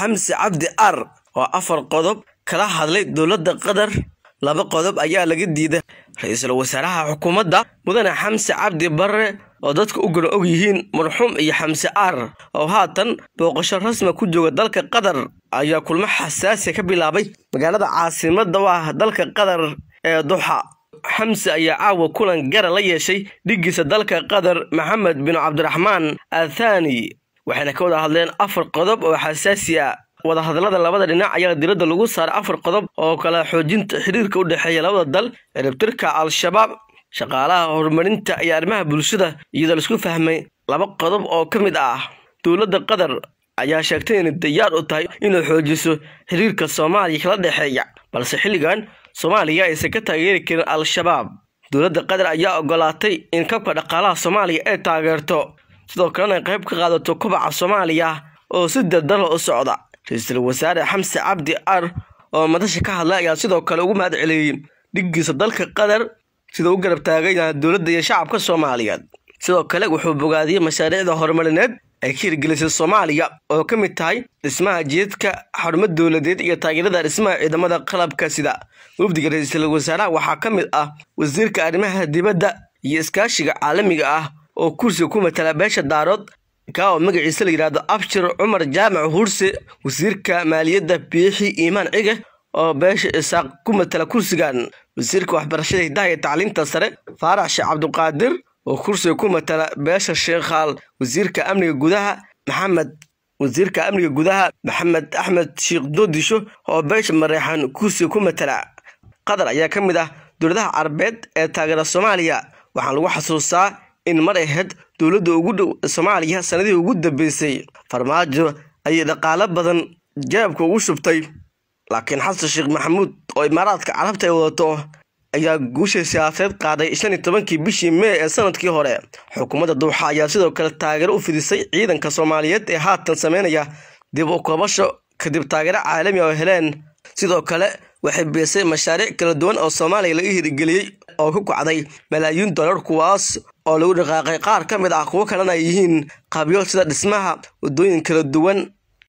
xamse cabdi ar oo afar qodob kala hadlay dowladda qatar laba qodob ayaa laga diiday ra-iisul wasaaraha xukuumadda mudane xamse cabdi barre oo dadka u gala og yihiin marxuum iyo xamse aar oo haatan booqasho rasmi ku jooga dalka qatar ayaa kulmo xasaasiya ka bilaabay magaalada caasimadda u ah dalka qatar ee duxa xamse ayaa caawa kulan gara la yeeshay dhigiisa dalka qatar maxamed bin cabdiraxmaan athani waxayna ka wada hadleen afar qodob oo xasaasi ah wadahadallada labada dhinac ayaa diladda lagu saaray afar qodob oo kala xoojinta xiriirka u dhexeeya labada dal ee al-shabaab shaqaalaha horumarinta iyo arrimaha bulshada iyadoo laisku fahmay laba qodob oo ka mid ah dowladda qatar ayaa sheegtay inay diyaar u tahay inay xoojiso xiriirka soomaaliya kala dhexeeya balse xilligan soomaaliya aysan ka taageeri karin al-shabaab dowladda qatar ayaa ogolaatay in kabka dhaqaalaha soomaaliya ay taageerto sidoo kalena qayb ka qaadato kobaca soomaaliya oo si dardara ah u socda ra-iisul wasaare xamse cabdi ar oo madasha ka hadlay ayaa sidoo kale ugu mahad celiyey dhiggiisa dalka qatar sida u garab taagayna dowladda iyo shacabka soomaaliyeed sidoo kale wuxuu bogaadiyey mashaariicda horumarineed ay ka hirgelisay soomaaliya oo ka mid tahay dhismaha jiedka xarumo dowladeed iyo taageerada dhismaha ciidamada qalabka sida wafdiga ra-iisul wasaaraha waxaa ka mid ah wasiirka arrimaha dibadda iyo iskaashiga caalamiga ah oo kursiga ku matala beesha daarood kaa oo magaciisa la yidhaahdo abshir cumar jaamac huurse wasiirka maaliyadda biixi iimaan cige oo beesha isaaq ku matala kursigan wasiirka waxbarashada hidaha iyo tacliinta sare faarax sheekh cabduqaadir oo kursiga ku matala beesha sheekhaal wasiirka amniga gudaha maxamed wasiirka amniga gudaha maxamed axmed sheekh doodisho oo beesha mareexan kursiga ku matala qatar ayaa ka mid ah dowladaha carbeed ee taageera soomaaliya waxaan lagu xasuusaa in mar aheyd dowladda ugu dhow soomaaliya sanadihii ugu dambeysay farmaajo ayay dhaqaalo badan jababka ugu shubtay laakiin xasan sheekh maxamuud oo imaaraadka carabta ay wadato ayaa guusha siyaasadeed qaaday shan iyo tobankii bishii mey ee sanadkii hore xukuumadda duuxa ayaa sidoo kale taageero u fidisay ciidanka soomaaliyeed ee haatan sameynaya dib u koobasho kadib taageero caalami ah oo heleen sidoo kale waxay beesay mashaariic kala duwan oo soomaaliya laga hirgeliyey oo ku kacday malaayiin dollar kuwaas oo lagu dhaqaaqay qaar ka mid ah kuwo kalena ay yihiin qaabyo sida dhismaha waddooyin kala duwan